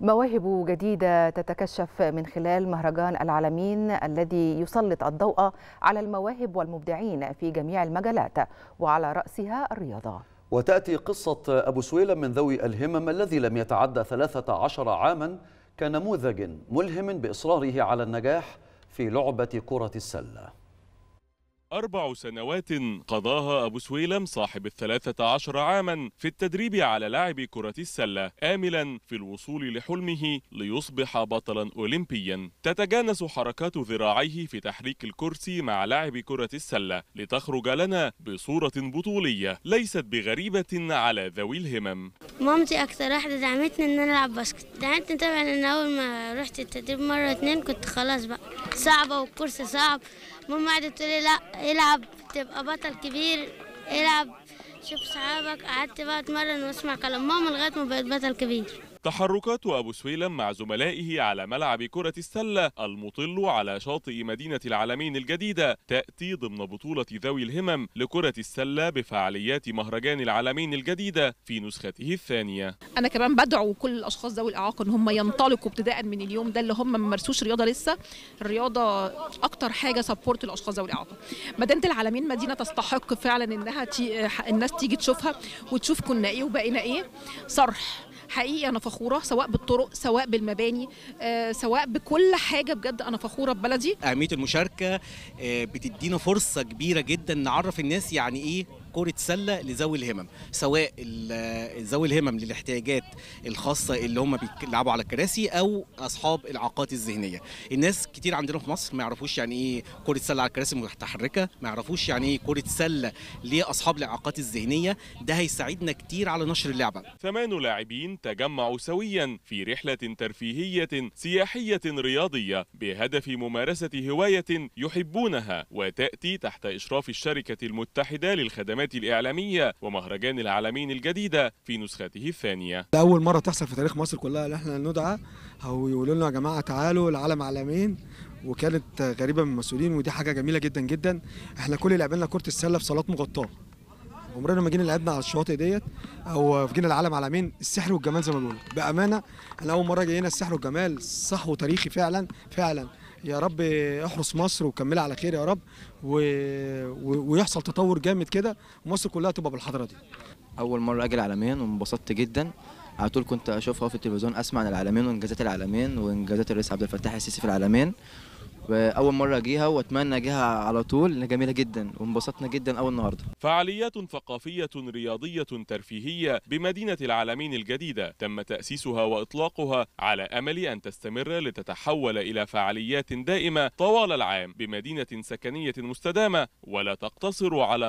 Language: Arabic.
مواهب جديدة تتكشف من خلال مهرجان العالمين الذي يسلط الضوء على المواهب والمبدعين في جميع المجالات وعلى رأسها الرياضة وتأتي قصة أبو سويلم من ذوي الهمم الذي لم يتعدى 13 عاما كنموذج ملهم بإصراره على النجاح في لعبة كرة السلة أربع سنوات قضاها أبو سويلم صاحب الثلاثة عشر عاما في التدريب على لعب كرة السلة آملا في الوصول لحلمه ليصبح بطلا أولمبيا تتجانس حركات ذراعيه في تحريك الكرسي مع لعب كرة السلة لتخرج لنا بصورة بطولية ليست بغريبة على ذوي الهمم مامتي اكتر واحده دعمتني ان انا العب باسكت دعمتني طبعا ان اول ما رحت التدريب مره اتنين كنت خلاص بقى صعبه والكورس صعب ماما قعدت تقول لي لا العب تبقى بطل كبير العب شوف صحابك قعدت بقى اتمرن واسمع كلام ماما لغايه ما بقيت بطل كبير تحركات أبو سويلم مع زملائه على ملعب كرة السلة المطل على شاطئ مدينة العالمين الجديدة تأتي ضمن بطولة ذوي الهمم لكرة السلة بفعاليات مهرجان العالمين الجديدة في نسخته الثانية أنا كمان بدعو كل الأشخاص ذوي الإعاقة إن هم ينطلقوا ابتداء من اليوم ده اللي هم ما مارسوش رياضة لسه الرياضة أكتر حاجة سبورت الأشخاص ذوي الإعاقة مدينة العالمين مدينة تستحق فعلا إنها تي... الناس تيجي تشوفها وتشوف كنا إيه وبقينا إيه صرح حقيقي انا فخوره سواء بالطرق سواء بالمباني آه، سواء بكل حاجه بجد انا فخوره ببلدي اهميه المشاركه آه، بتدينا فرصه كبيره جدا نعرف الناس يعني ايه كرة سلة لذوي الهمم سواء ذوي الهمم للاحتياجات الخاصة اللي هم بيلعبوا على الكراسي أو أصحاب الإعاقات الذهنية الناس كتير عندنا في مصر ما يعرفوش يعني إيه كرة سلة على الكراسي المتحركة ما يعرفوش يعني إيه كرة سلة لأصحاب الإعاقات الذهنية ده هيساعدنا كتير على نشر اللعبة ثمان لاعبين تجمعوا سويا في رحلة ترفيهية سياحية رياضية بهدف ممارسة هواية يحبونها وتأتي تحت إشراف الشركة المتحدة للخدمات التوجهات الإعلامية ومهرجان العالمين الجديدة في نسخته الثانية أول مرة تحصل في تاريخ مصر كلها إن احنا ندعى أو يقولوا لنا يا جماعة تعالوا العالم عالمين وكانت غريبة من المسؤولين ودي حاجة جميلة جدا جدا احنا كل اللي لعبنا كرة السلة في صالات مغطاة عمرنا ما جينا لعبنا على الشواطئ ديت او جينا العالم عالمين السحر والجمال زي ما بقول بامانه انا اول مره جينا السحر والجمال صح وتاريخي فعلا فعلا يا رب احرس مصر وكملها على خير يا رب و... و... ويحصل تطور جامد كده ومصر كلها تبقى بالحضره دي اول مره اجي العالمين وانبسطت جدا على طول كنت اشوفها في التلفزيون اسمع عن العالمين وانجازات العالمين وانجازات الرئيس عبد الفتاح السيسي في العالمين واول مره اجيها واتمنى اجيها على طول لانها جميله جدا وانبسطنا جدا اول النهارده فعاليات ثقافيه رياضيه ترفيهيه بمدينه العالمين الجديده تم تاسيسها واطلاقها على امل ان تستمر لتتحول الى فعاليات دائمه طوال العام بمدينه سكنيه مستدامه ولا تقتصر على